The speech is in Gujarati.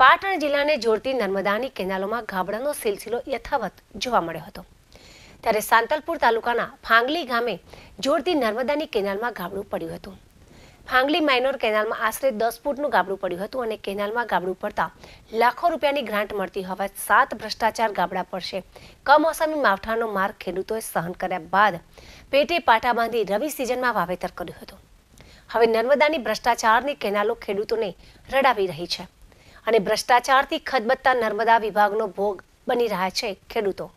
પાટણ જિલ્લાને જોડતી નર્મદાની કેનાલોમાં ગાબડાનો સિલસિલો યથાવત જોવા મળ્યો હતો ત્યારે સાંતલપુર તાલુકાના ફાંગલી ગામે જોડતી નર્મદાની કેનાલમાં ગાબડું પડ્યું હતું ફાંગલી માઇનોર કેનાલમાં આશરે દસ ફૂટનું ગાબડું પડ્યું હતું અને કેનાલમાં ગાબડું પડતા લાખો રૂપિયાની ગ્રાન્ટ મળતી હોવા સાત ભ્રષ્ટાચાર ગાબડા પડશે કમોસમી માવઠાનો માર્ગ ખેડૂતોએ સહન કર્યા બાદ પેટે પાટા બાંધી રવિ સિઝનમાં વાવેતર કર્યું હતું હવે નર્મદાની ભ્રષ્ટાચારની કેનાલો ખેડૂતોને રડાવી રહી છે અને ભ્રષ્ટાચારથી ખદબત્તા નર્મદા વિભાગનો ભોગ બની રહ્યા છે ખેડૂતો